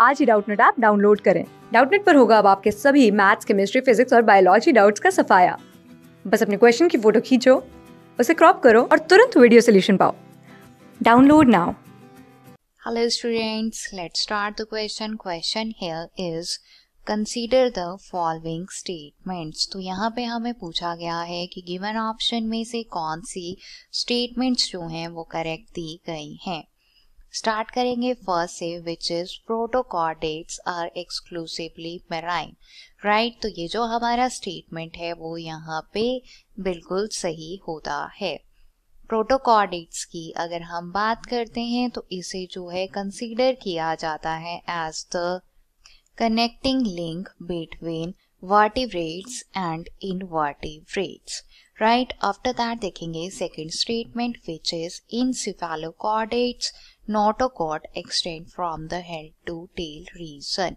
आज ही Doubtnut app download करें डाउटनेट पर होगा अब आपके सभी मैथ्स केमिस्ट्री फिजिक्स और बायोलॉजी डाउट्स का सफाया बस अपने क्वेश्चन की फोटो खींचो उसे क्रॉप करो और तुरंत वीडियो सोल्यूशन पाओ download now hello students let start the question question here is consider the following statements तो यहाँ पे हमें पूछा गया है कि गिवन ऑप्शन में से कौन सी स्टेटमेंट्स जो हैं वो करेक्ट दी गई हैं स्टार्ट करेंगे फर्स्ट से which is protochordates are exclusively marine right तो ये जो हमारा स्टेटमेंट है वो यहाँ पे बिल्कुल सही होता है प्रोटोकॉर्डेट्स की अगर हम बात करते हैं तो इसे जो है कंसीडर किया जाता है as the connecting link between vertebrates and invertebrates Right after that देखेंगे second statement which is encephalocaudates notochord extend from the head to tail region.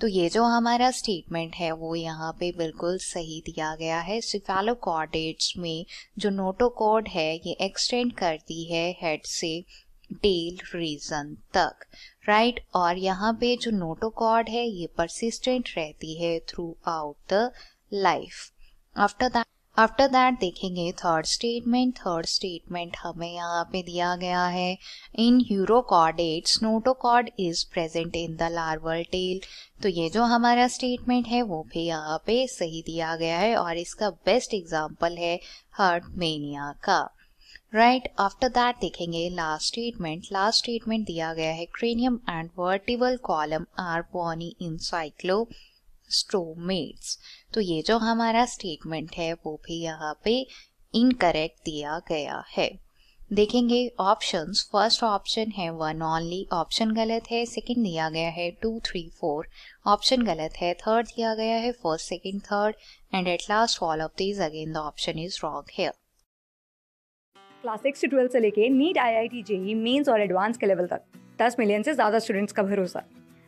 तो ये जो हमारा स्टेटमेंट है वो यहाँ पे बिल्कुल सही दिया गया है सिफेलोकॉर्डेट्स में जो नोटोकॉर्ड है ये एक्सटेंड करती है हेड से टेल रीजन तक राइट right? और यहाँ पे जो नोटोकॉर्ड है ये परसिस्टेंट रहती है throughout the life after that after that देखेंगे थर्ड स्टेटमेंट थर्ड स्टेटमेंट हमें यहाँ पे दिया गया है इन यूरोकॉडेट स्नोटोकॉड is present in the larval tail तो ये जो हमारा स्टेटमेंट है वो भी यहाँ पे सही दिया गया है और इसका बेस्ट एग्जाम्पल है हर्ट मेनिया का राइट आफ्टर दैट देखेंगे लास्ट स्टेटमेंट लास्ट स्टेटमेंट दिया गया है cranium and vertebral column are bony in cyclostomes तो ये जो हमारा स्टेटमेंट है वो भी यहाँ पे इनकरेक्ट दिया गया है देखेंगे ऑप्शंस फर्स्ट ऑप्शन है वन ओनली ऑप्शन गलत है सेकंड दिया गया है टू थ्री फोर ऑप्शन गलत है थर्ड दिया गया है first second third and at last all of this again the option is wrong है क्लास सिक्स से ट्वेल्थ से लेके NEET I I T JEE mains और एडवांस के लेवल तक दस मिलियन से ज़्यादा स्टूडेंट्स का भरोसा